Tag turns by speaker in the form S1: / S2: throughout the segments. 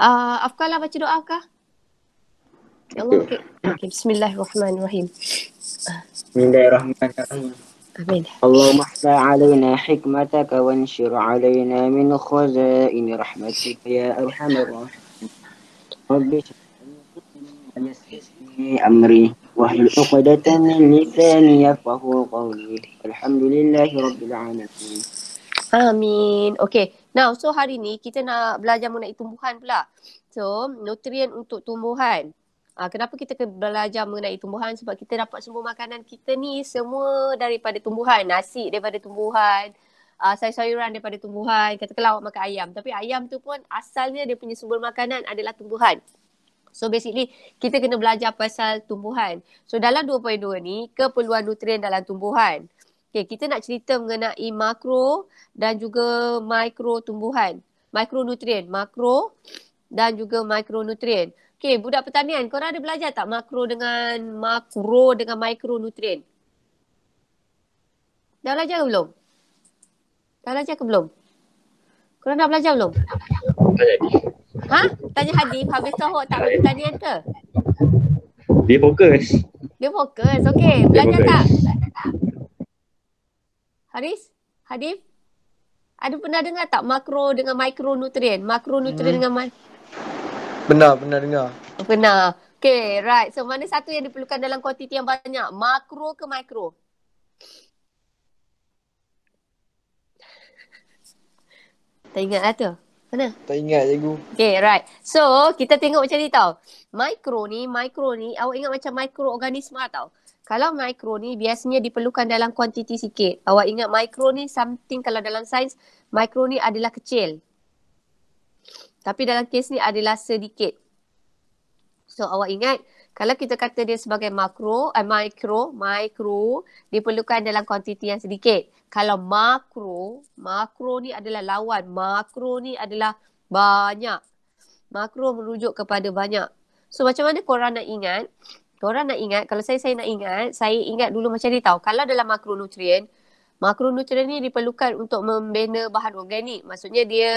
S1: uh, Afkalah baca doa kah? Ya Allah, okay. okay. Bismillahirrahmanirrahim. Bismillahirrahmanirrahim. اللهم احفى علينا حكمتك وانشر علينا من خزائن رحمتك يا ارحم الراحمين ربي امري واهل عقدة من لساني يفقه قولي الحمد لله رب العالمين امين اوكي okay. Now, so hari ni kita nak belajar mengenai tumbuhan pula. So, nutrien untuk tumbuhan. Uh, kenapa kita belajar mengenai tumbuhan? Sebab kita dapat semua makanan kita ni semua daripada tumbuhan. Nasi daripada tumbuhan. Uh, sayur-sayuran daripada tumbuhan. Katakanlah awak makan ayam. Tapi ayam tu pun asalnya dia punya sumber makanan adalah tumbuhan. So basically kita kena belajar pasal tumbuhan. So dalam 2.2 ni keperluan nutrien dalam tumbuhan. Okay, kita nak cerita mengenai makro dan juga mikro tumbuhan. Mikronutrien, makro dan juga mikronutrien. Okay, budak pertanian, kau ada belajar tak makro dengan makro dengan mikronutrien? Dah belajar ke belum? Dah belajar ke belum? Korang dah belajar belum? Ha? Tanya Hadif, habis tu awak tak pertanian ke? Dia fokus. Dia fokus, okey, Belajar tak? Haris, Hadif, ada pernah dengar tak makro dengan mikronutrien? Makronutrien hmm. dengan mikro? Pernah, pernah dengar. Pernah. Okay, right. So, mana satu yang diperlukan dalam kuantiti yang banyak? Makro ke mikro? tak ingat lah tu. Mana? Tak ingat cikgu. Okay, right. So, kita tengok macam ni tau. Mikro ni, mikro ni, awak ingat macam mikroorganisma tau kalau mikro ni biasanya diperlukan dalam kuantiti sikit. Awak ingat mikro ni something kalau dalam sains, mikro ni adalah kecil. Tapi dalam kes ni adalah sedikit. So awak ingat kalau kita kata dia sebagai makro, eh, mikro, mikro diperlukan dalam kuantiti yang sedikit. Kalau makro, makro ni adalah lawan. Makro ni adalah banyak. Makro merujuk kepada banyak. So macam mana korang nak ingat Korang nak ingat, kalau saya saya nak ingat, saya ingat dulu macam ni tau. Kalau dalam makronutrien, makronutrien ni diperlukan untuk membina bahan organik. Maksudnya dia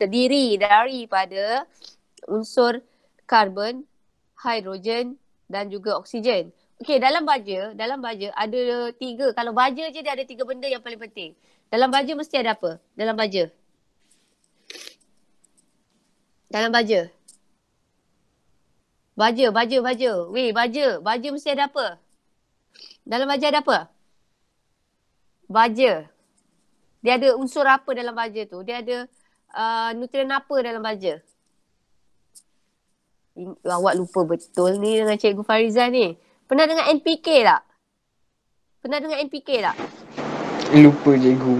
S1: terdiri daripada unsur karbon, hidrogen dan juga oksigen. Okey, dalam baja, dalam baja ada tiga. Kalau baja je dia ada tiga benda yang paling penting. Dalam baja mesti ada apa? Dalam baja. Dalam baja. Baja, baja, baja. Weh, baja. Baja mesti ada apa? Dalam baja ada apa? Baja. Dia ada unsur apa dalam baja tu? Dia ada uh, nutrien apa dalam baja? Awak lupa betul ni dengan Cikgu Farizan ni. Pernah dengar NPK tak? Pernah dengar NPK tak? Lupa cikgu.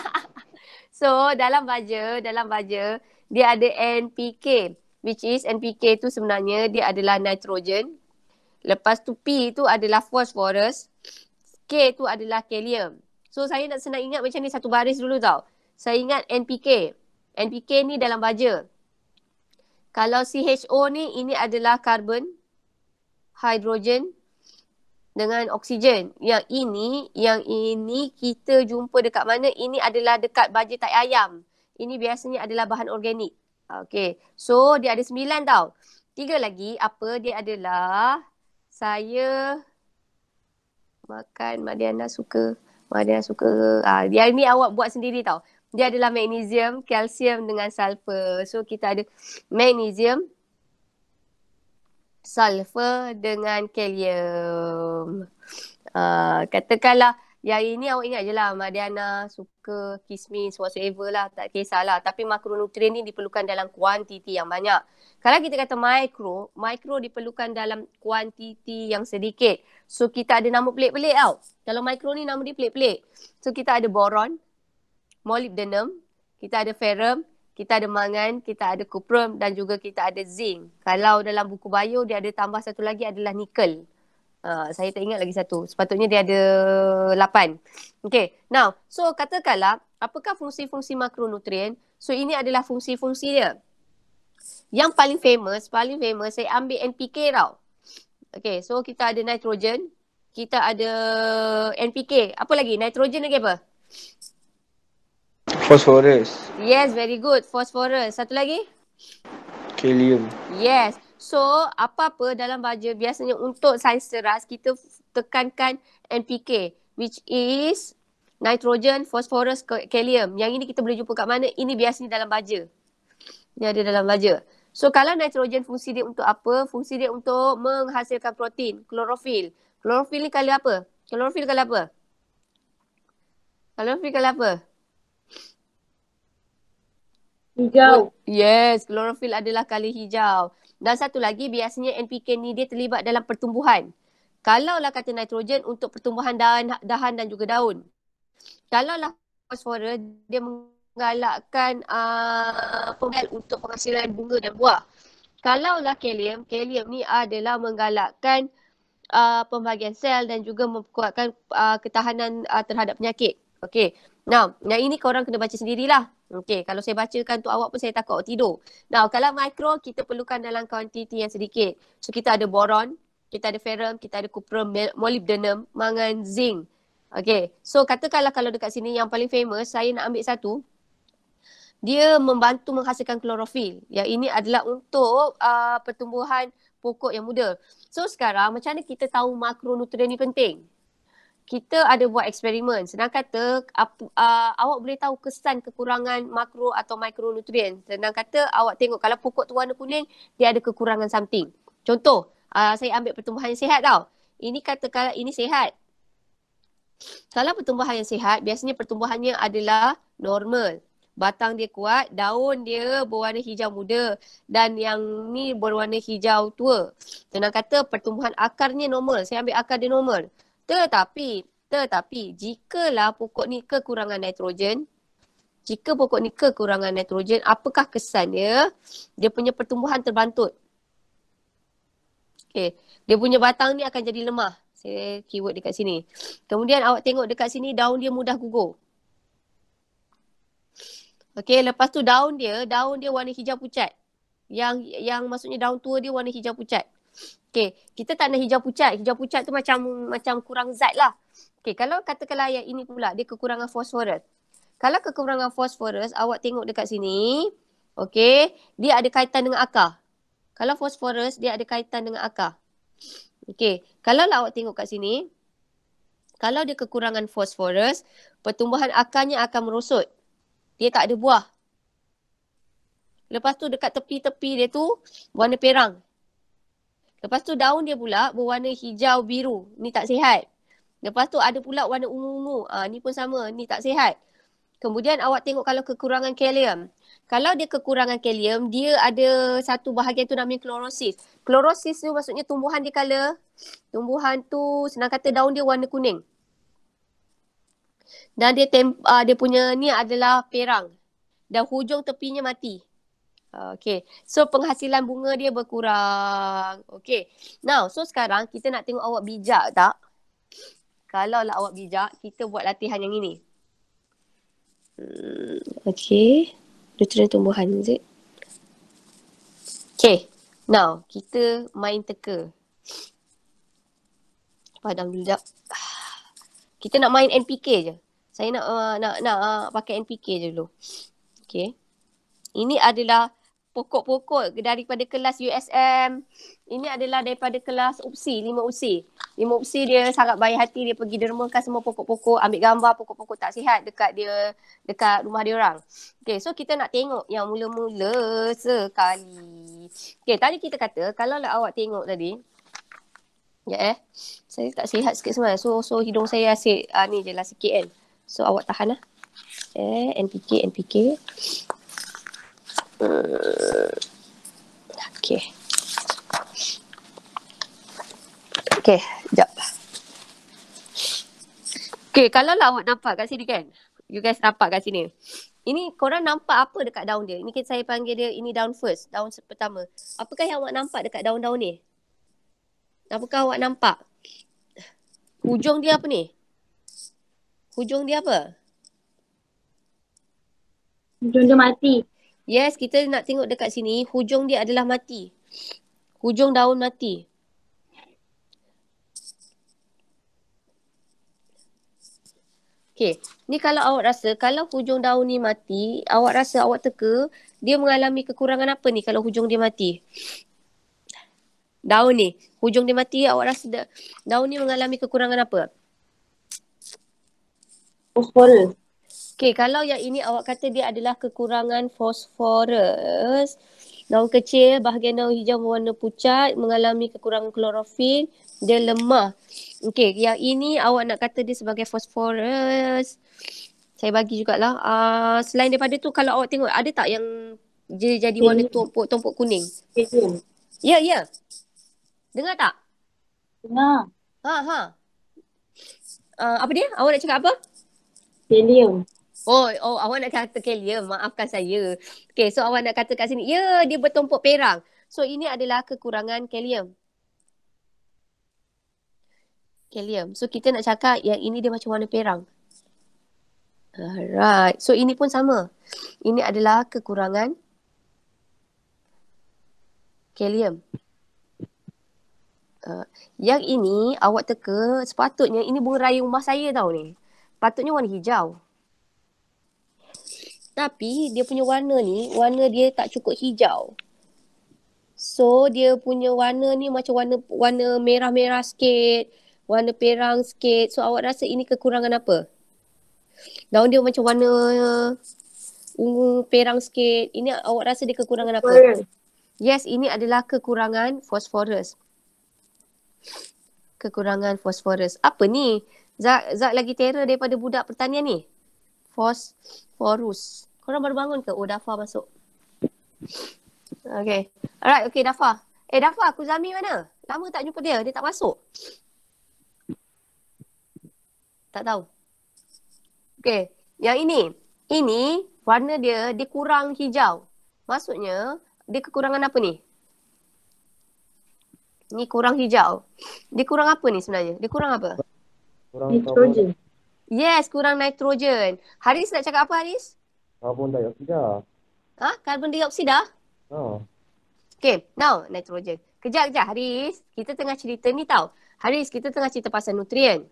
S1: so dalam baja, dalam baja dia ada NPK which is NPK tu sebenarnya dia adalah nitrogen. Lepas tu P tu adalah phosphorus. K tu adalah kalium. So saya nak senang ingat macam ni satu baris dulu tau. Saya ingat NPK. NPK ni dalam baja. Kalau CHO ni ini adalah karbon, hidrogen dengan oksigen. Yang ini, yang ini kita jumpa dekat mana? Ini adalah dekat baja tai ayam. Ini biasanya adalah bahan organik. Okay. So dia ada sembilan tau. Tiga lagi apa dia adalah saya makan Mak Diana suka. Mak suka. Ah, dia ni awak buat sendiri tau. Dia adalah magnesium, kalsium dengan sulfur. So kita ada magnesium, sulfur dengan kalium. Uh, katakanlah Ya ini awak ingat je lah Madiana suka kismis whatsoever lah tak kisah lah tapi makronutrien ni diperlukan dalam kuantiti yang banyak. Kalau kita kata mikro, mikro diperlukan dalam kuantiti yang sedikit. So kita ada nama pelik-pelik tau. Kalau mikro ni nama dia pelik-pelik. So kita ada boron, molybdenum, kita ada ferum, kita ada mangan, kita ada kuprum dan juga kita ada zinc. Kalau dalam buku bio dia ada tambah satu lagi adalah nikel. Ah, saya tak ingat lagi satu. Sepatutnya dia ada lapan. Okay. Now, so katakanlah apakah fungsi-fungsi makronutrien? So ini adalah fungsi-fungsi dia. Yang paling famous, paling famous saya ambil NPK tau. Okay, so kita ada nitrogen. Kita ada NPK. Apa lagi? Nitrogen lagi apa? Phosphorus. Yes, very good. Phosphorus. Satu lagi? Kalium. Yes. So apa-apa dalam baja biasanya untuk sains teras kita tekankan NPK which is nitrogen, phosphorus, kalium. Yang ini kita boleh jumpa kat mana? Ini biasanya dalam baja. Ini ada dalam baja. So kalau nitrogen fungsi dia untuk apa? Fungsi dia untuk menghasilkan protein, klorofil. Klorofil ni kali apa? Klorofil kali apa? Klorofil kali apa? Hijau. Yes, klorofil adalah kali hijau. Dan satu lagi biasanya NPK ni dia terlibat dalam pertumbuhan. Kalaulah kata nitrogen untuk pertumbuhan dahan, dahan dan juga daun. Kalaulah fosfora dia menggalakkan uh, untuk penghasilan bunga dan buah. Kalaulah kalium, kalium ni adalah menggalakkan uh, pembahagian sel dan juga memperkuatkan uh, ketahanan uh, terhadap penyakit. Okay, Now, yang ini korang kena baca sendirilah. Okey, kalau saya bacakan untuk awak pun saya takut awak tidur. Now, kalau mikro kita perlukan dalam kuantiti yang sedikit. So kita ada boron, kita ada ferum, kita ada cuprum, molybdenum, mangan, zinc. Okey. So katakanlah kalau dekat sini yang paling famous saya nak ambil satu dia membantu menghasilkan klorofil. Ya ini adalah untuk uh, pertumbuhan pokok yang muda. So sekarang macam mana kita tahu makronutrien ni penting? kita ada buat eksperimen. Senang kata apa, uh, awak boleh tahu kesan kekurangan makro atau mikronutrien. Senang kata awak tengok kalau pokok tu warna kuning, dia ada kekurangan something. Contoh, uh, saya ambil pertumbuhan yang sihat tau. Ini kata kalau ini sihat. Kalau pertumbuhan yang sihat, biasanya pertumbuhannya adalah normal. Batang dia kuat, daun dia berwarna hijau muda dan yang ni berwarna hijau tua. Senang kata pertumbuhan akarnya normal. Saya ambil akar dia normal. Tetapi, tetapi jikalah pokok ni kekurangan nitrogen, jika pokok ni kekurangan nitrogen, apakah kesannya? Dia punya pertumbuhan terbantut. Okey, dia punya batang ni akan jadi lemah. Saya keyword dekat sini. Kemudian awak tengok dekat sini daun dia mudah gugur. Okey, lepas tu daun dia, daun dia warna hijau pucat. Yang yang maksudnya daun tua dia warna hijau pucat. Okay, kita tak nak hijau pucat. Hijau pucat tu macam macam kurang zat lah. Okay, kalau katakanlah yang ini pula, dia kekurangan fosforus. Kalau kekurangan fosforus, awak tengok dekat sini. Okay, dia ada kaitan dengan akar. Kalau fosforus, dia ada kaitan dengan akar. Okay, kalau lah awak tengok kat sini. Kalau dia kekurangan fosforus, pertumbuhan akarnya akan merosot. Dia tak ada buah. Lepas tu dekat tepi-tepi dia tu, warna perang. Lepas tu daun dia pula berwarna hijau biru. Ni tak sihat. Lepas tu ada pula warna ungu-ungu. Ha, ni pun sama. Ni tak sihat. Kemudian awak tengok kalau kekurangan kalium. Kalau dia kekurangan kalium, dia ada satu bahagian tu namanya klorosis. Klorosis tu maksudnya tumbuhan dia color. Tumbuhan tu senang kata daun dia warna kuning. Dan dia, tem- uh, dia punya ni adalah perang. Dan hujung tepinya mati. Okay. So penghasilan bunga dia berkurang. Okay. Now, so sekarang kita nak tengok awak bijak tak? Kalau lah awak bijak, kita buat latihan yang ini. Hmm, okay. Return tumbuhan, is Okay. Now, kita main teka. Padam dulu Kita nak main NPK je. Saya nak uh, nak nak uh, pakai NPK je dulu. Okay. Ini adalah pokok-pokok daripada kelas USM. Ini adalah daripada kelas UPSI, lima UPSI. Lima UPSI dia sangat baik hati, dia pergi dermakan semua pokok-pokok, ambil gambar pokok-pokok tak sihat dekat dia, dekat rumah dia orang. Okay, so kita nak tengok yang mula-mula sekali. Okay, tadi kita kata, kalau lah awak tengok tadi, ya eh, saya tak sihat sikit semua. So, so hidung saya asyik uh, ni je lah sikit kan. So, awak tahan lah. Eh, NPK, NPK. Eh, okay. Okay, jap. Okay, kalau lah awak nampak kat sini kan? You guys nampak kat sini. Ini korang nampak apa dekat daun dia? Ini saya panggil dia, ini daun first, daun pertama. Apakah yang awak nampak dekat daun-daun ni? Apakah awak nampak? Hujung dia apa ni? Hujung dia apa? Hujung dia mati. Yes, kita nak tengok dekat sini hujung dia adalah mati. Hujung daun mati. Okay. Ni kalau awak rasa, kalau hujung daun ni mati, awak rasa awak teka, dia mengalami kekurangan apa ni kalau hujung dia mati? Daun ni, hujung dia mati, awak rasa da- daun ni mengalami kekurangan apa? Fosfor. Okay, kalau yang ini awak kata dia adalah kekurangan fosforus. Daun kecil, bahagian daun hijau berwarna pucat, mengalami kekurangan klorofil, dia lemah. Okay, yang ini awak nak kata dia sebagai fosforus. Saya bagi jugalah. Uh, selain daripada tu, kalau awak tengok, ada tak yang dia jadi warna tumpuk, tumpuk kuning? Ya, ya. Yeah, yeah. Dengar tak? Dengar. Ha, ha. Uh, apa dia? Awak nak cakap apa? Helium. Oh, oh awak nak kata Kelly, ya, maafkan saya. Okay, so awak nak kata kat sini, ya, dia bertumpuk perang. So, ini adalah kekurangan Kelly. Kelly, so kita nak cakap yang ini dia macam warna perang. Alright, so ini pun sama. Ini adalah kekurangan kalium. Uh, eh, yang ini awak teka sepatutnya ini bunga raya rumah saya tau ni. Patutnya warna hijau. Tapi dia punya warna ni, warna dia tak cukup hijau. So dia punya warna ni macam warna warna merah-merah sikit, warna perang sikit. So awak rasa ini kekurangan apa? Daun dia macam warna uh, ungu perang sikit. Ini awak rasa dia kekurangan apa? Yes, ini adalah kekurangan fosforus. Kekurangan fosforus. Apa ni? Zak, zak lagi terror daripada budak pertanian ni. Fosforus. Korang baru bangun ke? Oh, Dafa masuk. Okay. Alright, okay Dafa. Eh Dafa, Kuzami mana? Lama tak jumpa dia, dia tak masuk. Tak tahu. Okay, yang ini. Ini warna dia, dia kurang hijau. Maksudnya, dia kekurangan apa ni? Ni kurang hijau. Dia kurang apa ni sebenarnya? Dia kurang apa? Kurang nitrogen. Yes, kurang nitrogen. Haris nak cakap apa Haris? Karbon dioksida. Ha? Karbon dioksida? Ha. Oh. Okay, now nitrogen. Kejap, kejap. Haris, kita tengah cerita ni tau. Haris, kita tengah cerita pasal nutrien.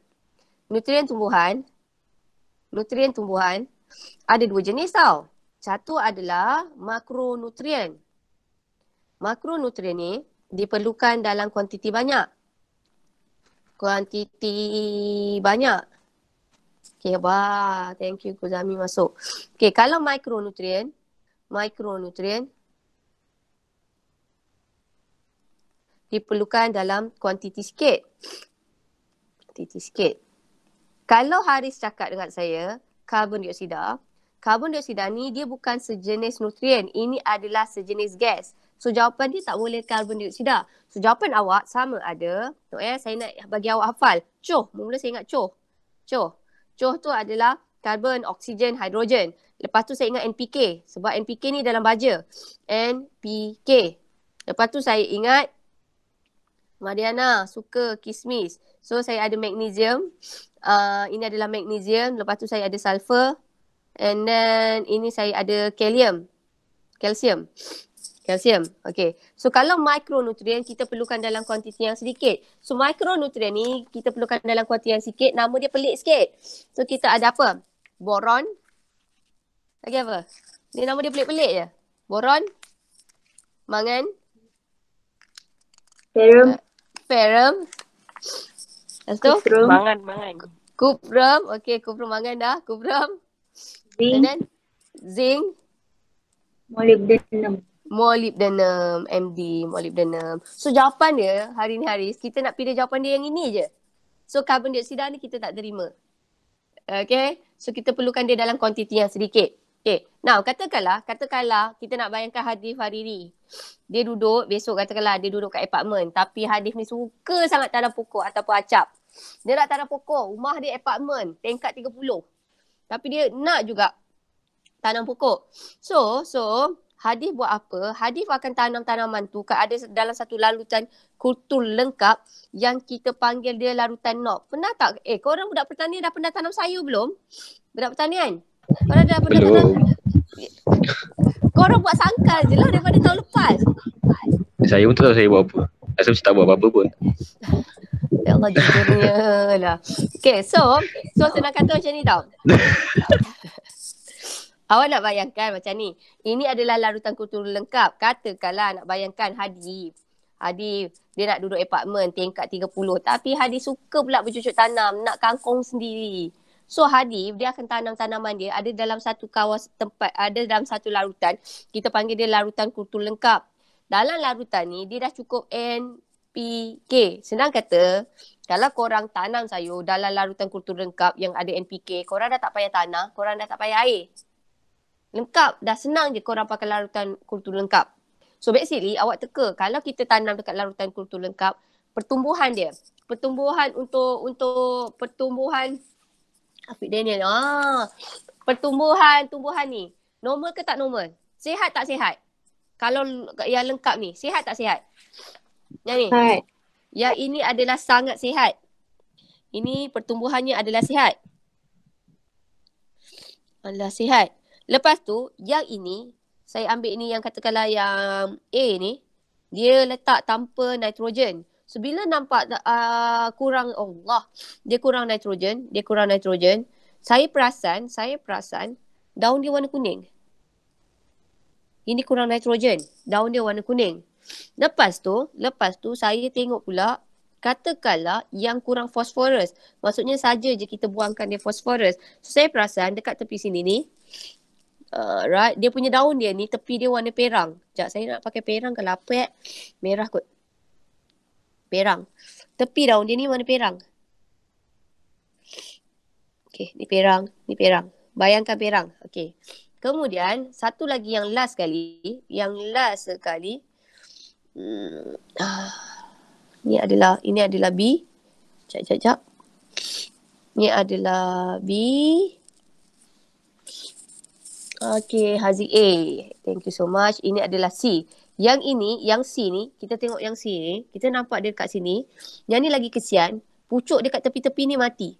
S1: Nutrien tumbuhan. Nutrien tumbuhan. Ada dua jenis tau. Satu adalah makronutrien. Makronutrien ni diperlukan dalam kuantiti banyak. Kuantiti banyak. Okay, wah, thank you Kuzami masuk. Okay, kalau mikronutrien, mikronutrien diperlukan dalam kuantiti sikit. Kuantiti sikit. Kalau Haris cakap dengan saya, karbon dioksida, karbon dioksida ni dia bukan sejenis nutrien. Ini adalah sejenis gas. So jawapan dia tak boleh karbon dioksida. So jawapan awak sama ada. Tengok ya, saya nak bagi awak hafal. Cuh, mula saya ingat cuh. Cuh. Cuh tu adalah karbon, oksigen, hidrogen. Lepas tu saya ingat NPK sebab NPK ni dalam baja. NPK. Lepas tu saya ingat Mariana suka kismis. So saya ada magnesium. Uh, ini adalah magnesium. Lepas tu saya ada sulfur. And then ini saya ada kalium. Kalsium. Kalsium. Okay. So kalau mikronutrien kita perlukan dalam kuantiti yang sedikit. So mikronutrien ni kita perlukan dalam kuantiti yang sikit. Nama dia pelik sikit. So kita ada apa? Boron. Lagi apa? Ni nama dia pelik-pelik je. Boron. Mangan. Ferum. Uh, eh, ferum. Lepas tu? Mangan, mangan. Kuprum. Okay, kuprum mangan dah. Kuprum. Zing. Zing. Molybdenum molybdenum MD molybdenum so jawapan dia hari ni hari kita nak pilih jawapan dia yang ini je so carbon dioksida ni kita tak terima okay so kita perlukan dia dalam kuantiti yang sedikit okay now katakanlah katakanlah kita nak bayangkan Hadif hari ni dia duduk besok katakanlah dia duduk kat apartment tapi Hadif ni suka sangat tanam pokok ataupun acap dia nak tanam pokok rumah dia apartment tingkat 30 tapi dia nak juga tanam pokok. So, so hadis buat apa? Hadis akan tanam tanaman tu kan ada dalam satu larutan kultur lengkap yang kita panggil dia larutan nok. Pernah tak? Eh, kau orang budak pertanian dah pernah tanam sayur belum? Budak pertanian? Kau orang dah pernah tanam? Kau orang buat sangkal je lah daripada tahun lepas. Saya pun tahu saya buat apa. Saya macam tak buat apa-apa pun. Ya Allah, jadinya lah. Okay, so, so senang kata macam ni tau. Awak nak bayangkan macam ni. Ini adalah larutan kultur lengkap. Katakanlah nak bayangkan Hadi. Hadi dia nak duduk apartmen tingkat 30. Tapi Hadi suka pula bercucuk tanam. Nak kangkung sendiri. So Hadi dia akan tanam tanaman dia ada dalam satu kawas tempat. Ada dalam satu larutan. Kita panggil dia larutan kultur lengkap. Dalam larutan ni dia dah cukup NPK. Senang kata kalau korang tanam sayur dalam larutan kultur lengkap yang ada NPK, korang dah tak payah tanah, korang dah tak payah air lengkap dah senang je korang pakai larutan kultur lengkap. So basically awak teka kalau kita tanam dekat larutan kultur lengkap pertumbuhan dia pertumbuhan untuk untuk pertumbuhan Afiq Daniel ah pertumbuhan tumbuhan ni normal ke tak normal sihat tak sihat kalau yang lengkap ni sihat tak sihat yang ni sihat. yang ini adalah sangat sihat ini pertumbuhannya adalah sihat adalah sihat Lepas tu, yang ini, saya ambil ni yang katakanlah yang A ni, dia letak tanpa nitrogen. So, bila nampak uh, kurang, oh Allah, dia kurang nitrogen, dia kurang nitrogen, saya perasan, saya perasan, daun dia warna kuning. Ini kurang nitrogen, daun dia warna kuning. Lepas tu, lepas tu saya tengok pula, katakanlah yang kurang fosforus. Maksudnya saja je kita buangkan dia fosforus. So, saya perasan dekat tepi sini ni, Uh, right dia punya daun dia ni tepi dia warna perang jap saya nak pakai perang ke apa eh merah kot perang tepi daun dia ni warna perang Okay, ni perang ni perang bayangkan perang Okay. kemudian satu lagi yang last sekali yang last sekali hmm, ah, adalah ini adalah B jap jap jap ni adalah B Okay, Hazi A. Eh, thank you so much. Ini adalah C. Yang ini, yang C ni, kita tengok yang C ni, kita nampak dia dekat sini. Yang ni lagi kesian, pucuk dia kat tepi-tepi ni mati.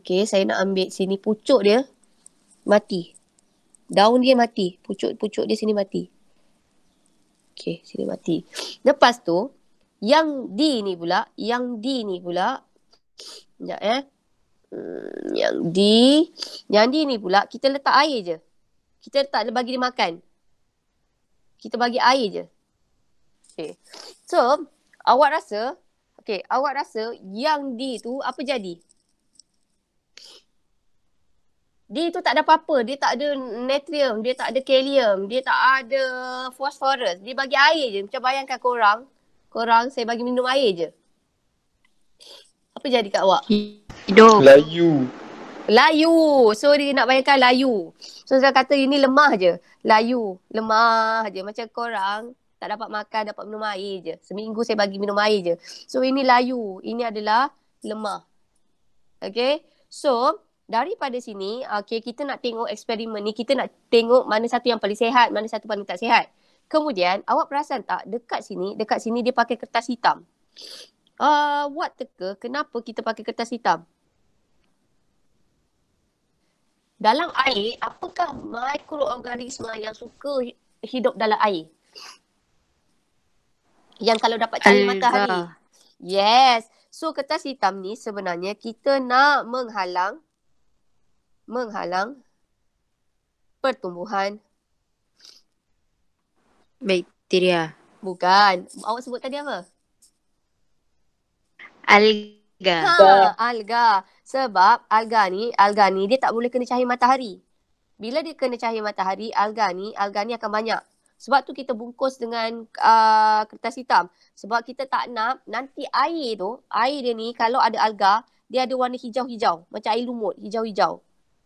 S1: Okay, saya nak ambil sini pucuk dia mati. Daun dia mati, pucuk-pucuk dia sini mati. Okay, sini mati. Lepas tu, yang D ni pula, yang D ni pula, sekejap eh. Hmm, yang D. Yang D ni pula kita letak air je. Kita tak bagi dia makan. Kita bagi air je. Okay. So, awak rasa, okay, awak rasa yang D tu apa jadi? D tu tak ada apa-apa. Dia tak ada natrium, dia tak ada kalium, dia tak ada fosforus. Dia bagi air je. Macam bayangkan korang, korang saya bagi minum air je apa jadi kat awak? Hidung. Layu. Layu. So dia nak bayangkan layu. So saya kata ini lemah je. Layu. Lemah je. Macam korang tak dapat makan, dapat minum air je. Seminggu saya bagi minum air je. So ini layu. Ini adalah lemah. Okay. So daripada sini, okay, kita nak tengok eksperimen ni. Kita nak tengok mana satu yang paling sehat, mana satu paling tak sehat. Kemudian, awak perasan tak dekat sini, dekat sini dia pakai kertas hitam. Uh, what teka kenapa kita pakai kertas hitam? Dalam air, apakah mikroorganisma yang suka hidup dalam air? Yang kalau dapat cahaya matahari. Yes. So kertas hitam ni sebenarnya kita nak menghalang menghalang pertumbuhan bakteria. Bukan. Awak sebut tadi apa? Alga. Ha, alga. Sebab alga ni, alga ni dia tak boleh kena cahaya matahari. Bila dia kena cahaya matahari, alga ni, alga ni akan banyak. Sebab tu kita bungkus dengan uh, kertas hitam. Sebab kita tak nak nanti air tu, air dia ni kalau ada alga, dia ada warna hijau-hijau. Macam air lumut, hijau-hijau.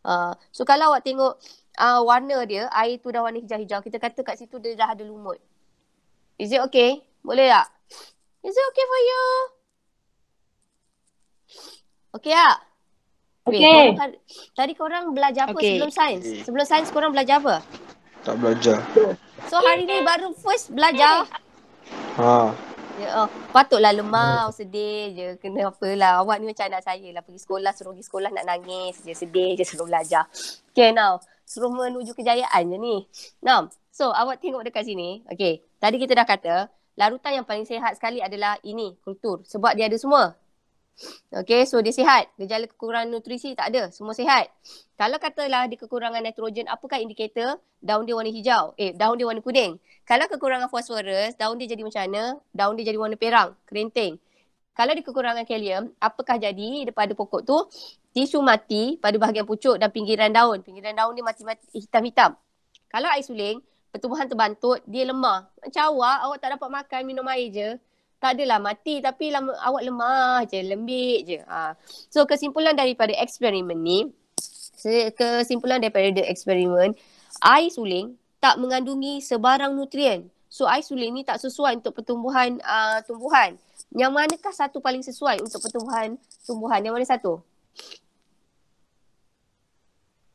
S1: Uh, so kalau awak tengok uh, warna dia, air tu dah warna hijau-hijau. Kita kata kat situ dia dah ada lumut. Is it okay? Boleh tak? Is it okay for you? Okey ya. Okey. Kan- tadi kau orang belajar apa okay. sebelum sains? Okay. Sebelum sains kau orang belajar apa? Tak belajar. So hari ni baru first belajar. Ha. Ya, oh. patutlah lemah, sedih je. Kena apa lah? Awak ni macam anak saya lah. Pergi sekolah, suruh pergi sekolah nak nangis je. Sedih je suruh belajar. Okay now. Suruh menuju kejayaan je ni. Now, so awak tengok dekat sini. Okay, tadi kita dah kata larutan yang paling sehat sekali adalah ini, kultur. Sebab dia ada semua. Okay, so dia sihat. Gejala kekurangan nutrisi tak ada. Semua sihat. Kalau katalah dia kekurangan nitrogen, apakah indikator? Daun dia warna hijau. Eh, daun dia warna kuning. Kalau kekurangan fosforus, daun dia jadi macam mana? Daun dia jadi warna perang, kerinting. Kalau dia kekurangan kalium, apakah jadi daripada pokok tu? Tisu mati pada bahagian pucuk dan pinggiran daun. Pinggiran daun dia mati-mati hitam-hitam. Kalau air suling, pertumbuhan terbantut, dia lemah. Macam awak, awak tak dapat makan, minum air je tak adalah mati tapi lama, awak lemah je, lembik je. Ha. So kesimpulan daripada eksperimen ni, kesimpulan daripada the eksperimen, air suling tak mengandungi sebarang nutrien. So air suling ni tak sesuai untuk pertumbuhan uh, tumbuhan. Yang manakah satu paling sesuai untuk pertumbuhan tumbuhan? Yang mana satu?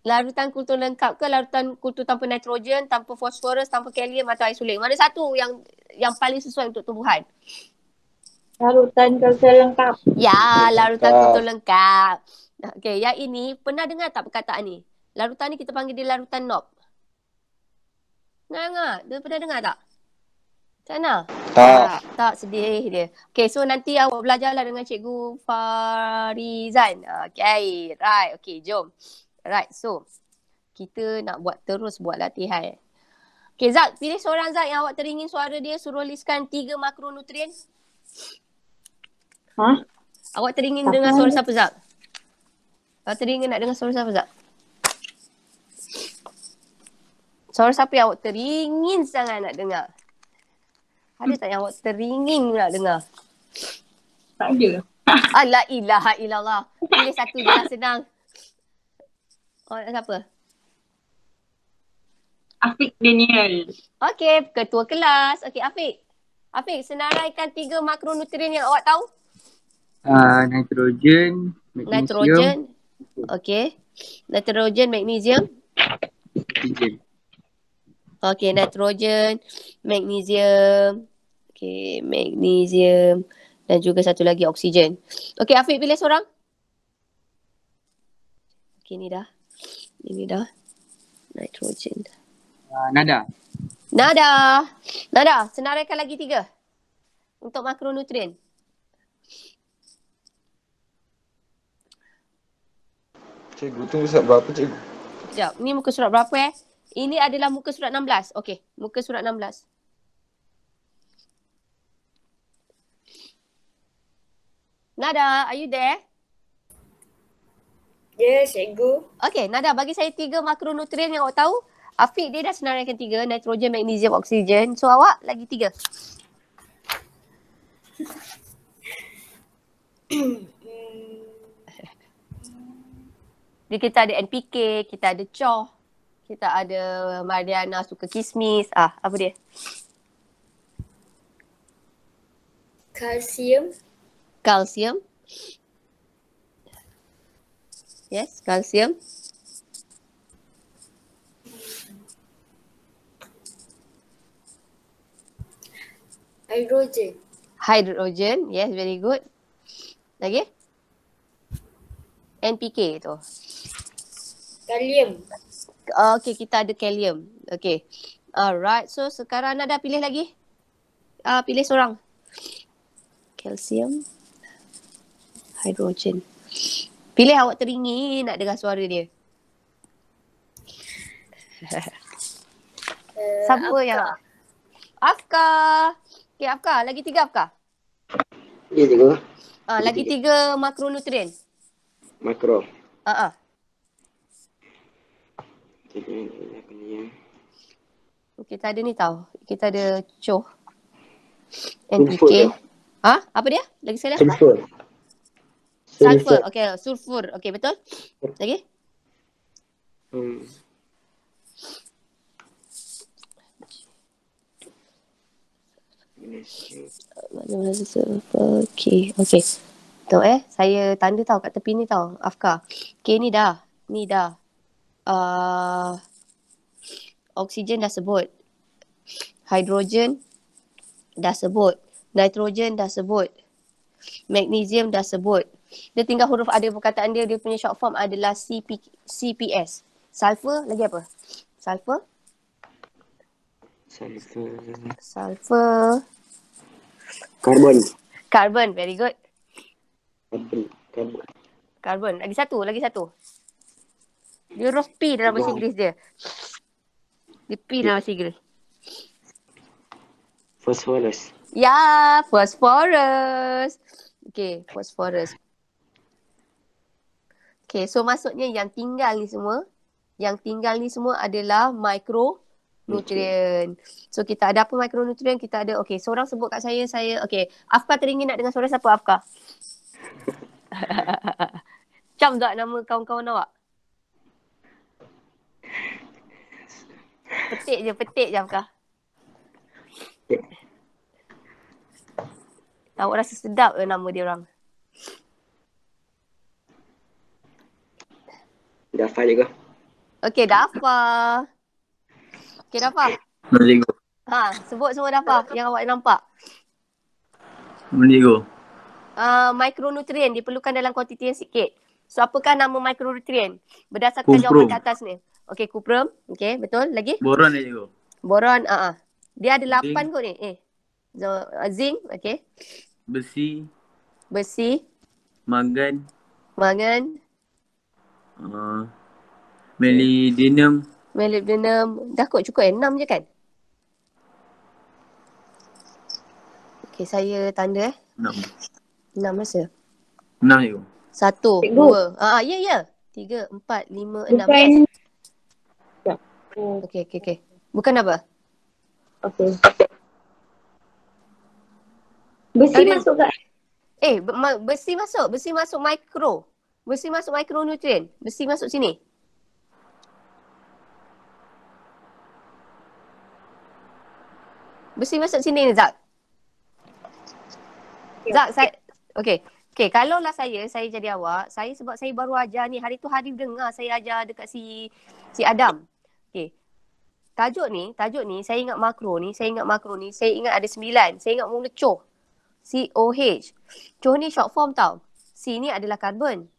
S1: Larutan kultur lengkap ke larutan kultur tanpa nitrogen, tanpa fosforus, tanpa kalium atau air suling? Mana satu yang yang paling sesuai untuk tumbuhan? Larutan kultur lengkap. Ya, larutan kultur lengkap. Okey, yang ini pernah dengar tak perkataan ni? Larutan ni kita panggil dia larutan nop. Nangah, dia pernah dengar tak? Sana? Tak. tak. Tak, sedih dia. Okay, so nanti awak belajarlah dengan Cikgu Farizan. Okay, right. Okay, jom. Right, so kita nak buat terus buat latihan. Okay, Zak, pilih seorang Zak yang awak teringin suara dia suruh listkan tiga makronutrien. Ha? Awak teringin Tak-tak. dengar suara siapa Zak? Awak teringin nak dengar suara siapa Zak? Suara siapa yang awak teringin sangat nak dengar? Ada tak yang awak teringin nak dengar? Tak ada. Alah ilaha ilallah. Pilih satu je lah senang. Awak nak siapa? Afiq Daniel. Okey, ketua kelas. Okey, Afiq. Afiq, senaraikan tiga makronutrien yang awak tahu. Ah, nitrogen, magnesium. Nitrogen. Okay. Nitrogen, magnesium. Oksigen. Okay, nitrogen, magnesium. Okay, magnesium. Dan juga satu lagi oksigen. Okay, Afiq pilih seorang. Okay, ni dah. Ini dah. Nitrogen. Ah, nada. Nada. Nada, senaraikan lagi tiga. Untuk makronutrien. Cikgu, tunggu surat berapa cikgu? Sekejap, ni muka surat berapa eh? Ini adalah muka surat 16. Okey, muka surat 16. Nada, are you there? Yes, ya, cikgu. Okay, Nada, bagi saya tiga makronutrien yang awak tahu. Afiq, dia dah senaraikan tiga. Nitrogen, magnesium, oksigen. So, awak lagi tiga. Dia kita ada NPK, kita ada Choh, kita ada Mariana suka kismis. Ah, apa dia? Kalsium. Kalsium. Yes, kalsium. Hydrogen. Hydrogen. Yes, very good. Lagi? NPK tu. Kalium. Oh, okay kita ada kalium. Okay. Alright, so sekarang Nada pilih lagi. Uh, pilih seorang. Kalsium. Hydrogen. Pilih awak teringin nak dengar suara dia. Uh, Siapa Afka. yang? Afka. Okay Afka. Lagi tiga Afka. Ya, tiga. Ah, lagi tiga, tiga makronutrien. Makro. uh-uh. Okay, kita ada ni tau. Kita ada Choh. NPK. Ha? Apa dia? Lagi sekali. Sulfur. Sulfur. Okay, sulfur. Okay, betul? Lagi? Hmm. Okay, okay. Tengok eh, saya tanda tau kat tepi ni tau. Afka. K ni dah. Ni dah uh, oksigen dah sebut. Hidrogen dah sebut. Nitrogen dah sebut. Magnesium dah sebut. Dia tinggal huruf ada perkataan dia, dia punya short form adalah CP, CPS. Sulfur lagi apa? Sulfur? Sulfur. Carbon. Carbon. very good. Carbon. Carbon. Lagi satu, lagi satu. You're of pee dalam bahasa Inggeris dia. Dia pee dalam bahasa Inggeris. Phosphorus. Ya, yeah, phosphorus. Okay, phosphorus. Okay, so maksudnya yang tinggal ni semua, yang tinggal ni semua adalah mikro
S2: nutrien.
S1: So kita ada apa mikronutrien? Kita ada Okay, seorang sebut kat saya saya Okay, Afka teringin nak dengar suara siapa Afka? Cam tak nama kawan-kawan awak? Petik je, petik je Afkah. Tahu rasa sedap lah nama dia orang. Dafa juga. Okay, Dafa. Okay, apa? Meligo. Ha, sebut semua apa? yang awak nampak. Meligo. Uh, ah, mikronutrien diperlukan dalam kuantiti yang sikit. So apakah nama mikronutrien berdasarkan Kumpro. jawapan di atas ni? Okay, Kuprum. Okay, betul. Lagi? Boron ni juga. Boron, aa. Uh-uh. Dia ada lapan kot ni. Eh. So, uh, zinc, okay. Besi. Besi. Mangan. Mangan. Uh, melidinum. Melidinum. Dah kot cukup eh? enam je kan? Okay, saya tanda eh. Enam. Enam rasa? Enam je. Satu, dua. Ah, ya, ya. Tiga, empat, lima, enam. Bukan. Rasa. Hmm. Okay, okay, okay. Bukan apa? Okay. Besi Ada. masuk ke? Eh, ma- besi masuk. Besi masuk mikro. Besi masuk mikronutrien. Besi masuk sini. Besi masuk sini ni, Zak. Okay. Ya, Zak, saya... Okay. Okay, kalau lah saya, saya jadi awak, saya sebab saya baru ajar ni, hari tu hari dengar saya ajar dekat si si Adam. Okay. Tajuk ni, tajuk ni, saya ingat makro ni, saya ingat makro ni, saya ingat ada sembilan. Saya ingat mula CHO. C-O-H. CHO ni short form tau. C ni adalah karbon.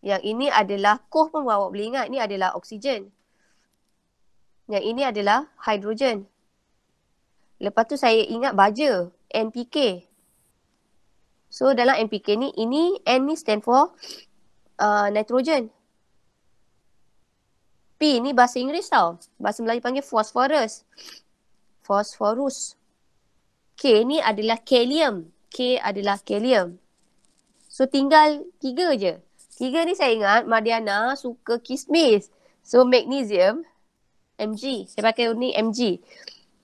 S1: Yang ini adalah koh pun awak boleh ingat. Ini adalah oksigen. Yang ini adalah hidrogen. Lepas tu saya ingat baja. NPK. So dalam NPK ni, ini N ni stand for uh, nitrogen. Nitrogen. P ni bahasa Inggeris tau. Bahasa Melayu panggil phosphorus. Phosphorus. K ni adalah kalium. K adalah kalium. So tinggal tiga je. Tiga ni saya ingat Madiana suka kismis. So magnesium. Mg. Saya pakai ni Mg.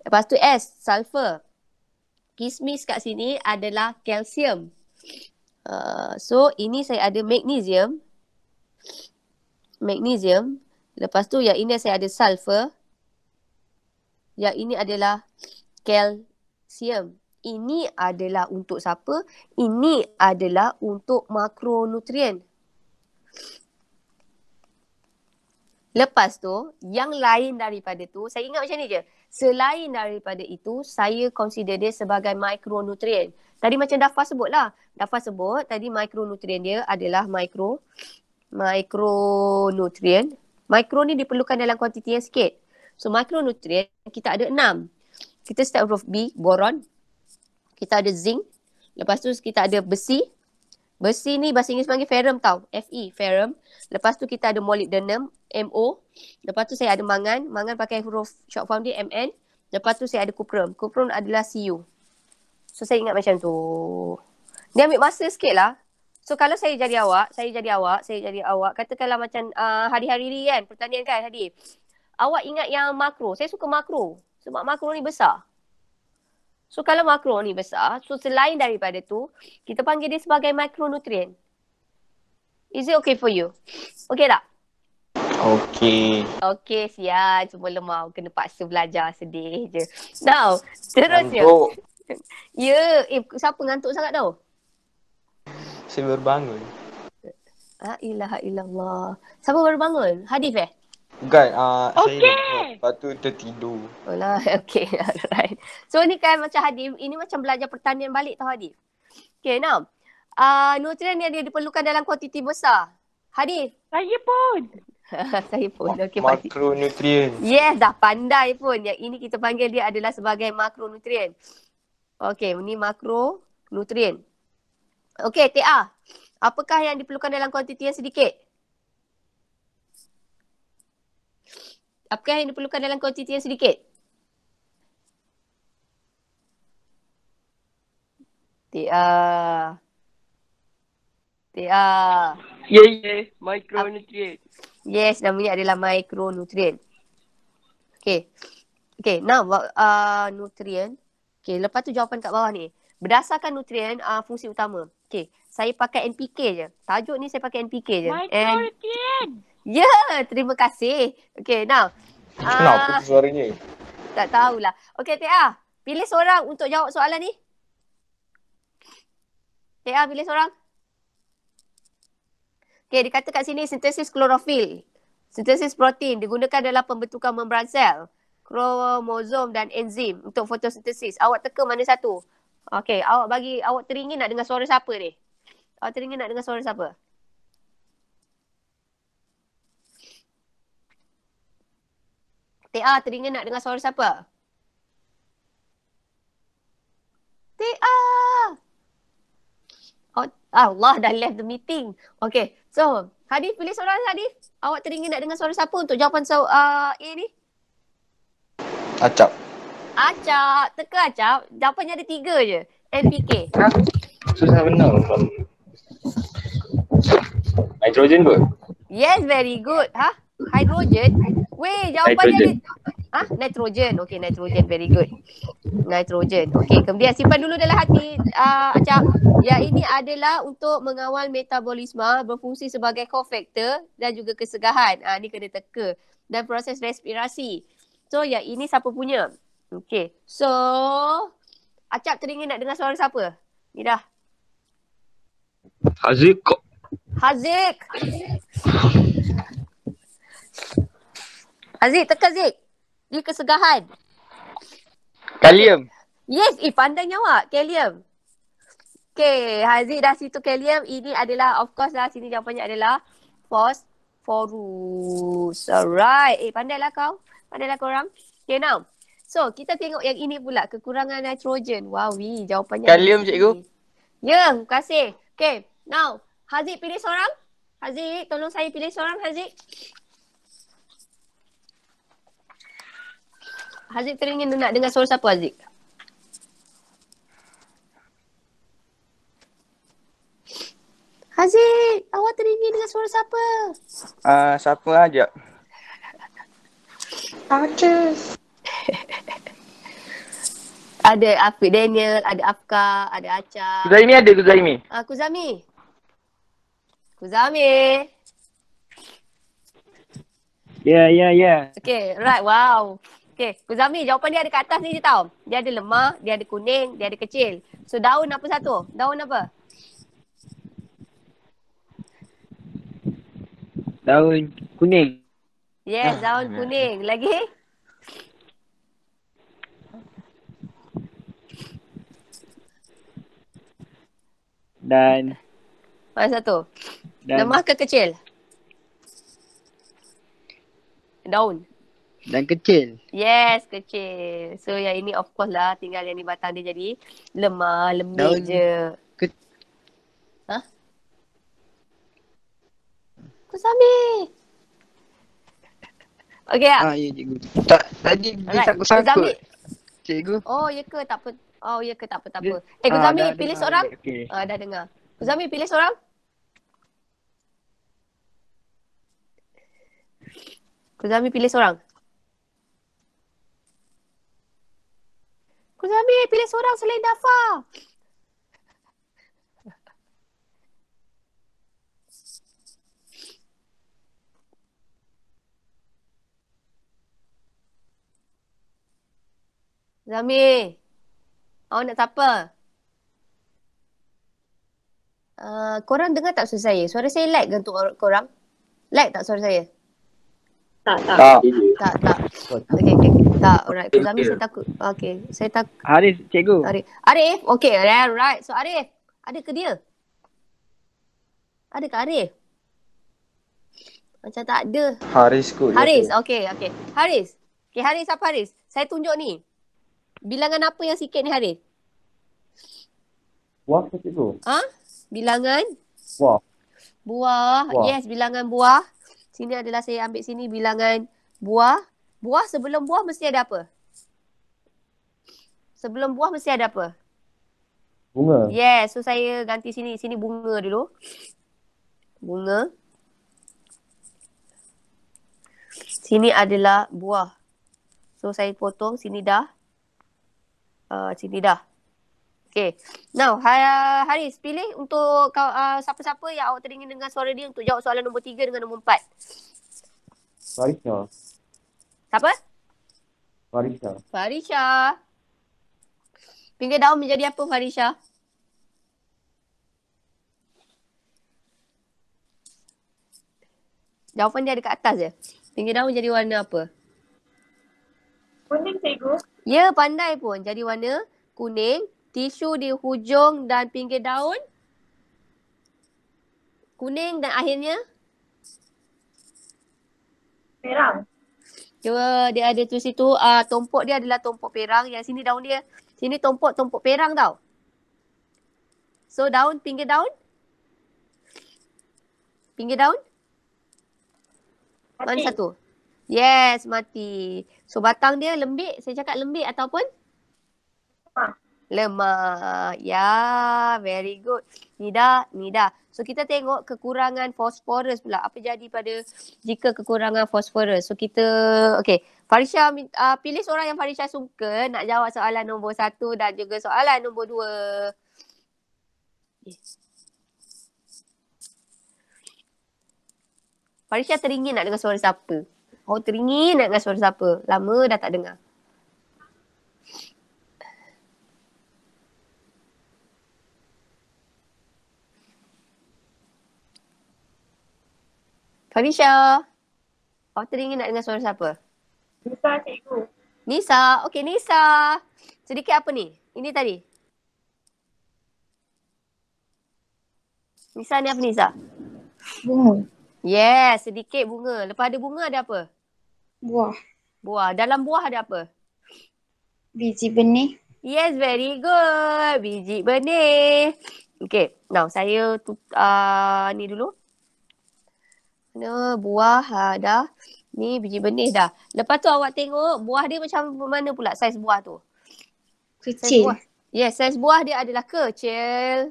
S1: Lepas tu S. Sulfur. Kismis kat sini adalah kalsium. Uh, so ini saya ada magnesium. Magnesium. Lepas tu yang ini saya ada sulfur. Yang ini adalah kalsium, Ini adalah untuk siapa? Ini adalah untuk makronutrien. Lepas tu, yang lain daripada tu, saya ingat macam ni je. Selain daripada itu, saya consider dia sebagai mikronutrien. Tadi macam Dafa sebut lah. Dafa sebut tadi mikronutrien dia adalah mikro mikronutrien Mikro ni diperlukan dalam kuantiti yang sikit. So mikronutrien kita ada enam. Kita start huruf B, boron. Kita ada zinc. Lepas tu kita ada besi. Besi ni bahasa Inggeris panggil ferrum tau. Fe, ferrum. Lepas tu kita ada molybdenum, MO. Lepas tu saya ada mangan. Mangan pakai huruf short form dia MN. Lepas tu saya ada kuprum. Kuprum adalah Cu. So saya ingat macam tu. Dia ambil masa sikit lah. So kalau saya jadi awak, saya jadi awak, saya jadi awak, katakanlah macam uh, hari-hari ni kan, pertanian kan tadi. Awak ingat yang makro, saya suka makro. Sebab makro ni besar. So kalau makro ni besar, so selain daripada tu, kita panggil dia sebagai makronutrien. Is it okay for you? Okay tak? Okay. Okay, siap. Cuma lemah. Kena paksa belajar. Sedih je. Now, terusnya. Ngantuk. ya. Yeah. Eh, siapa ngantuk sangat tau? Saya baru bangun. La ilaha illallah. Siapa baru bangun? Hadif eh? Bukan. Uh, okay. Saya lepas tu tertidur. Oh lah. Okay. Alright. So ni kan macam Hadif. Ini macam belajar pertanian balik tau Hadif. Okay now. Uh, ah, nutrien yang dia diperlukan dalam kuantiti besar. Hadif. Saya pun. saya pun. Okay, makronutrien. Yes, dah pandai pun. Yang ini kita panggil dia adalah sebagai makronutrien. Okay, ini makronutrien. Okey, TA. Apakah yang diperlukan dalam kuantiti yang sedikit? Apakah yang diperlukan dalam kuantiti yang sedikit? TA. TA. Ye, ye. Micronutrient. Yes, namanya adalah micronutrient. Okey. Okey, now uh, nutrient. Okey, lepas tu jawapan kat bawah ni. Berdasarkan nutrient, uh, fungsi utama. Okay. Saya pakai NPK je. Tajuk ni saya pakai NPK je. My And... Ya, yeah, terima kasih. Okay, now. Kenapa uh, suara ni? Tak tahulah. Okay, Tia. Pilih seorang untuk jawab soalan ni. Tia, pilih seorang. Okay, dikata kat sini sintesis klorofil. Sintesis protein digunakan dalam pembentukan membran sel. Kromosom dan enzim untuk fotosintesis. Awak teka mana satu? Okay, awak bagi awak teringin nak dengar suara siapa ni? Awak teringin nak dengar suara siapa? TA teringin nak dengar suara siapa? TA! Oh, Allah dah left the meeting. Okay, so Hadif pilih seorang Hadif. Awak teringin nak dengar suara siapa untuk jawapan so, uh, A ni? Acap. Acap, teka acap, dapatnya ada tiga je. NPK. Susah benar. Hydrogen ke? Yes, very good. Ha? Hydrogen? Weh, jawapannya ada... Ha? Nitrogen. Okay, nitrogen. Very good. Nitrogen. Okay, kemudian simpan dulu dalam hati. Uh, acap. Ya, ini adalah untuk mengawal metabolisme berfungsi sebagai cofactor dan juga kesegahan. Ah, uh, ini kena teka. Dan proses respirasi. So, ya ini siapa punya? Okay. So, Acap teringin nak dengar suara siapa? Mirah. Haziq. Haziq. Haziq, teka Haziq. Ni kesegahan. Kalium. Yes, eh pandangnya awak. Kalium. Okay, Haziq dah situ kalium. Ini adalah, of course lah, sini jawapannya adalah Phosphorus. Alright. Eh, pandailah kau. Pandailah korang. Okay, now. So, kita tengok yang ini pula. Kekurangan nitrogen. Wow, wee. Jawapannya. Kalium, cikgu. Ya, yeah, terima kasih. Okay. Now, Haziq pilih seorang. Haziq, tolong saya pilih seorang, Haziq. Haziq teringin nak dengar suara siapa, Haziq? Haziq, awak teringin dengan suara siapa? Ah, uh, siapa aja. Artis. Ada Afiq Daniel, ada Afka, ada Acha. Kuzami ada Kuzami? Ah, Kuzami. Kuzami. Ya, yeah, ya, yeah, ya. Yeah. Okay, right. Wow. Okay, Kuzami, jawapan dia ada kat atas ni je tau. Dia ada lemah, dia ada kuning, dia ada kecil. So, daun apa satu? Daun apa? Daun kuning.
S2: Yes, ah. daun
S1: kuning. Lagi? Dan Pasal satu. Dan, lemah ke kecil? Daun. Dan kecil. Yes, kecil. So yang ini of course lah tinggal yang ni batang dia jadi lemah, lembik Down. je. Ke- ha? Kusami. Okay ah, ya? Ah, ya cikgu. Tak, tadi dia right. tak sangkut. Cikgu. Oh, ya ke? Tak apa. Oh ya ke tak apa tak apa. Eh Kuzami ah, pilih seorang. Okay. Ah, dah dengar. Kuzami pilih seorang. Kuzami pilih seorang. Kuzami pilih seorang selain Dafa. Zami. Awak oh, nak siapa? Uh, korang dengar tak suara saya? Suara saya lag ke untuk korang? Lag tak suara saya? Tak, tak. Tak, tak. Okay, okay. Tak, alright. Kami saya takut. Okay, saya tak. Arif, cikgu. Arif. Arif, okay. Alright, so Arif. Ada ke dia? Ada ke Arif? Macam tak ada. Haris kot. Haris, okay, okay. Haris. Okay, Haris apa Haris? Saya tunjuk ni. Bilangan apa yang sikit ni hari? Buah ke cikgu? Ha? Bilangan? Buah. buah. Buah. Yes, bilangan buah. Sini adalah saya ambil sini bilangan buah. Buah sebelum buah mesti ada apa? Sebelum buah mesti ada apa? Bunga. Yes, so saya ganti sini. Sini bunga dulu. Bunga. Sini adalah buah. So saya potong sini dah. Siti uh, dah. Okay. Now, ha-, Haris, pilih untuk kau, uh, siapa-siapa yang awak teringin dengan suara dia untuk jawab soalan nombor tiga dengan nombor empat. Farisha. Siapa? Farisha. Farisha. Pinggir daun menjadi apa, Farisha? Jawapan dia dekat atas je. Pinggir daun jadi warna apa? Kuning, cikgu. Ya, pandai pun. Jadi warna kuning. Tisu di hujung dan pinggir daun. Kuning dan akhirnya? Perang. Cuma ya, dia ada tu situ. Uh, tumpuk dia adalah tumpuk perang. Yang sini daun dia. Sini tumpuk tumpuk perang tau. So daun, pinggir daun? Pinggir daun? Mana satu? Uh, Yes, mati. So batang dia lembik, saya cakap lembik ataupun lemah. Lemah. Ya, yeah, very good. Nida, nida. So kita tengok kekurangan fosforus pula. Apa jadi pada jika kekurangan fosforus? So kita okay. Farisha uh, pilih seorang yang Farisha suka nak jawab soalan nombor satu dan juga soalan nombor dua. Farisha teringin nak dengar suara siapa? Oh teringin nak dengar suara siapa. Lama dah tak dengar. Farisha. Oh teringin nak dengar suara siapa? Nisa cikgu. Nisa. Okey Nisa. Sedikit apa ni? Ini tadi. Nisa ni apa Nisa? Bunga. Yes, sedikit bunga. Lepas ada bunga ada apa? Buah. Buah. Dalam buah ada apa? Biji benih. Yes, very good. Biji benih. Okay, now saya tut, uh, ni dulu. Mana buah uh, dah. Ni biji benih dah. Lepas tu awak tengok buah dia macam mana pula saiz buah tu? Kecil. buah. Yes, saiz buah dia adalah kecil.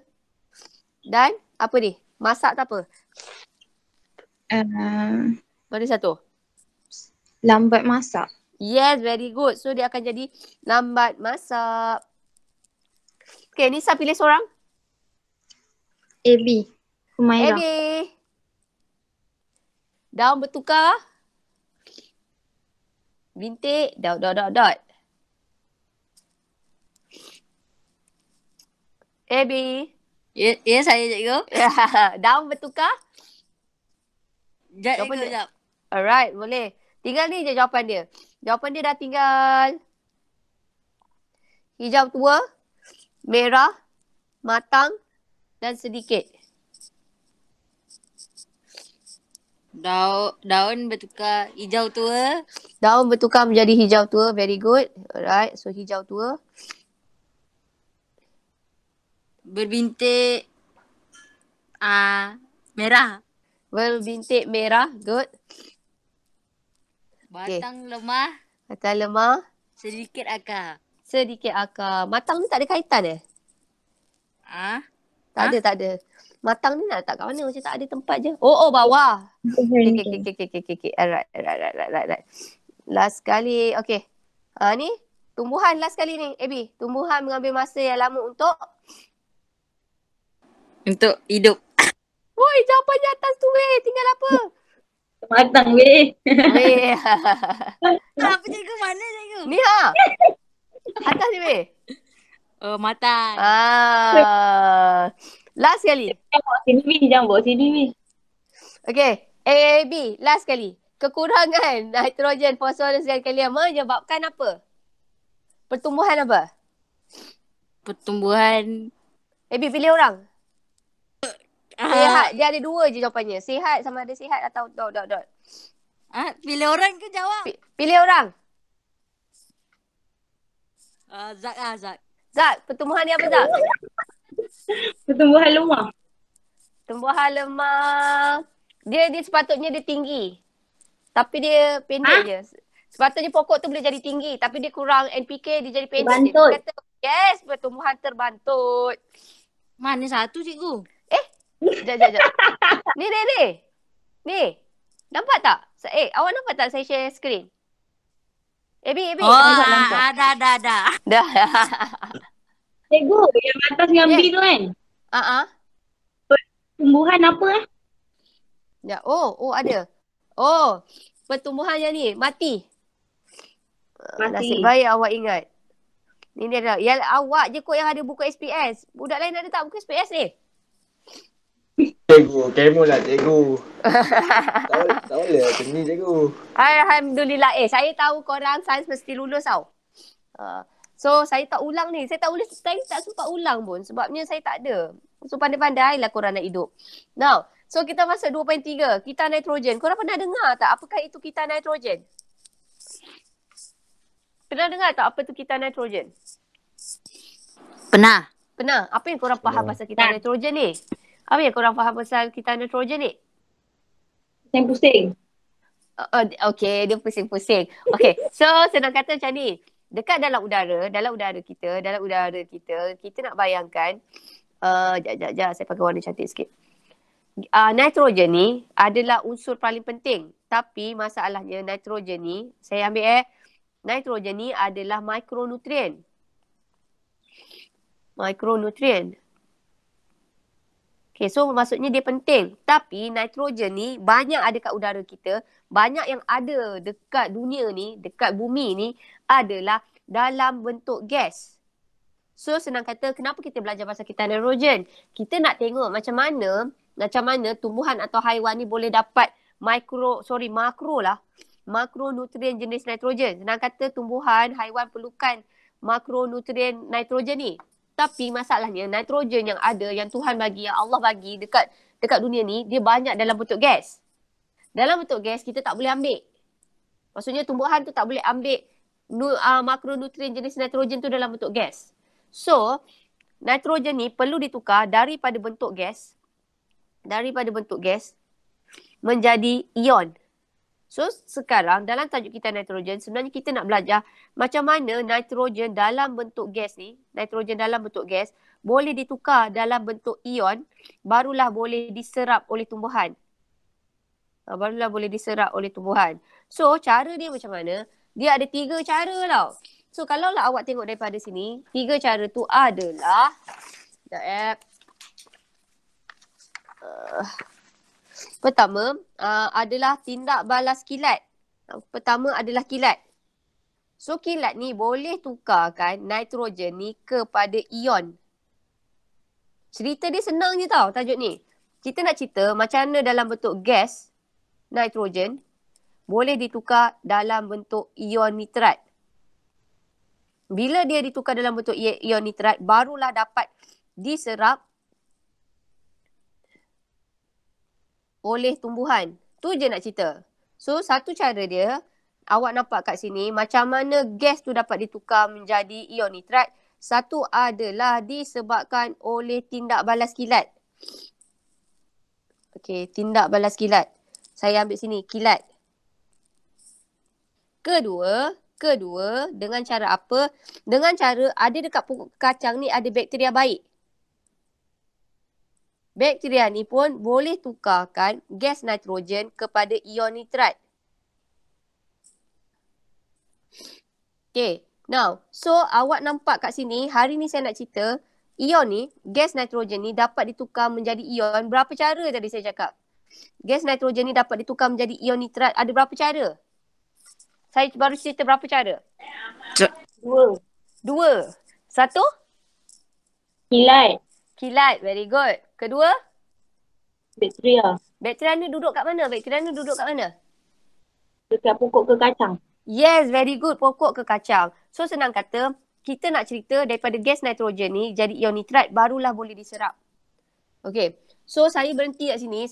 S1: Dan apa ni? Masak tak apa? Uh, mana satu? lambat masak. Yes, very good. So dia akan jadi lambat masak. Okay, Nisa pilih seorang. AB. Humaira. AB. Daun bertukar. Bintik. daun daun daun. dot. AB. Ya, yes, ya, saya cikgu. Daun bertukar. Jap, jap, jap. Alright, boleh. Tinggal ni je jawapan dia. Jawapan dia dah tinggal hijau tua, merah, matang dan sedikit. Daun, daun bertukar hijau tua. Daun bertukar menjadi hijau tua. Very good. Alright. So hijau tua. Berbintik ah uh, merah. Berbintik merah. Good. Batang okay. lemah. Batang lemah. Sedikit akar. Sedikit akar. Matang ni tak ada kaitan eh? Ah? Tak ha? ada, tak ada. Matang ni nak letak kat mana? Macam tak ada tempat je. Oh, oh, bawah. okay, okay, okay, okay, okay, okay, okay. Alright, alright, alright, alright, alright. Last kali, okay. Ha, ni, tumbuhan last kali ni, Abby. Tumbuhan mengambil masa yang lama untuk? Untuk hidup. Woi, jawapan di atas tu weh. Tinggal apa? Matang weh. Weh. ha, apa cikgu mana cikgu? Ni ha. Atas ni weh. Oh, matang. Ah. Last kali. Sini weh, jangan bawa sini weh. Okay. A, B. Last kali. Kekurangan nitrogen, fosforus dan kalium menyebabkan apa? Pertumbuhan apa? Pertumbuhan. Abby, pilih orang. Uh, sihat. Dia ada dua je jawapannya. Sihat sama ada sihat atau dot dot dot. Ah, pilih orang ke jawab? pilih orang. uh, Zak ah, Zak. Zak, pertumbuhan ni apa Zak? pertumbuhan lemah. Pertumbuhan lemah. Dia dia sepatutnya dia tinggi. Tapi dia pendek huh? je. Sepatutnya pokok tu boleh jadi tinggi tapi dia kurang NPK dia jadi pendek. Bantut. Dia kata, yes, pertumbuhan terbantut. Mana satu cikgu? Sekejap, sekejap, sekejap. ni, ni, ni. Ni. Nampak tak? Eh, awak nampak tak saya share screen? Abby, Abby. Oh, ada, ada, ada. Dah. dah. Cikgu, yang atas yang yeah. B tu kan? Ah, uh-huh. Pertumbuhan apa? Eh? Ya, oh, oh ada. Oh, pertumbuhan yang ni, mati. Mati. Nasib baik awak ingat. Ini adalah, Ya awak je kot yang ada buku SPS. Budak lain ada tak buku SPS ni? Eh? Cikgu, kemo lah cikgu. tahu lah macam ni cikgu. Alhamdulillah. Eh, saya tahu korang sains mesti lulus tau. Uh, so, saya tak ulang ni. Saya tak boleh, saya tak sempat ulang pun. Sebabnya saya tak ada. So, pandai-pandai lah korang nak hidup. Now, so kita masuk 2.3. Kita nitrogen. Korang pernah dengar tak apakah itu kita nitrogen? Pernah dengar tak apa tu kita nitrogen? Pernah. Pernah. Apa yang korang faham pasal kita nitrogen ni? Apa yang korang faham pasal kita titanium ni? Pusing-pusing. Uh, uh, okay, dia pusing-pusing. Okay, so senang kata macam ni. Dekat dalam udara, dalam udara kita, dalam udara kita, kita nak bayangkan. Sekejap, uh, sekejap. Saya pakai warna cantik sikit. Uh, nitrogen ni adalah unsur paling penting. Tapi masalahnya nitrogen ni, saya ambil eh. Nitrogen ni adalah mikronutrien. Mikronutrien. Okay, so maksudnya dia penting. Tapi nitrogen ni banyak ada kat udara kita. Banyak yang ada dekat dunia ni, dekat bumi ni adalah dalam bentuk gas. So senang kata kenapa kita belajar pasal kita nitrogen? Kita nak tengok macam mana macam mana tumbuhan atau haiwan ni boleh dapat mikro sorry makro lah makro nutrien jenis nitrogen. Senang kata tumbuhan haiwan perlukan makro nutrien nitrogen ni. Tapi masalahnya nitrogen yang ada yang Tuhan bagi yang Allah bagi dekat dekat dunia ni dia banyak dalam bentuk gas. Dalam bentuk gas kita tak boleh ambil. Maksudnya tumbuhan tu tak boleh ambil nu, uh, makronutrien jenis nitrogen tu dalam bentuk gas. So nitrogen ni perlu ditukar daripada bentuk gas daripada bentuk gas menjadi ion So sekarang dalam tajuk kita nitrogen sebenarnya kita nak belajar macam mana nitrogen dalam bentuk gas ni, nitrogen dalam bentuk gas boleh ditukar dalam bentuk ion barulah boleh diserap oleh tumbuhan. Ah, barulah boleh diserap oleh tumbuhan. So cara dia macam mana? Dia ada tiga cara tau. So kalau lah awak tengok daripada sini, tiga cara tu adalah sekejap eh. Uh. Pertama uh, adalah tindak balas kilat. Pertama adalah kilat. So kilat ni boleh tukarkan nitrogen ni kepada ion. Cerita dia senang je tau tajuk ni. Kita nak cerita macam mana dalam bentuk gas, nitrogen, boleh ditukar dalam bentuk ion nitrat. Bila dia ditukar dalam bentuk ion nitrat, barulah dapat diserap oleh tumbuhan. Tu je nak cerita. So satu cara dia, awak nampak kat sini macam mana gas tu dapat ditukar menjadi ion nitrat. Satu adalah disebabkan oleh tindak balas kilat. Okey, tindak balas kilat. Saya ambil sini, kilat. Kedua, kedua dengan cara apa? Dengan cara ada dekat pokok kacang ni ada bakteria baik. Bakteria ni pun boleh tukarkan gas nitrogen kepada ion nitrat. Okay, now, so awak nampak kat sini, hari ni saya nak cerita, ion ni, gas nitrogen ni dapat ditukar menjadi ion. Berapa cara tadi saya cakap? Gas nitrogen ni dapat ditukar menjadi ion nitrat. Ada berapa cara? Saya baru cerita berapa cara? Dua. Dua. Satu? Kilat. Kilat, very good. Kedua? Bakteria. Bakteria ni duduk kat mana? Bakteria ni duduk kat mana? Dekat pokok ke kacang. Yes, very good. Pokok ke kacang. So senang kata, kita nak cerita daripada gas nitrogen ni jadi ion nitrat barulah boleh diserap. Okay. So saya berhenti kat sini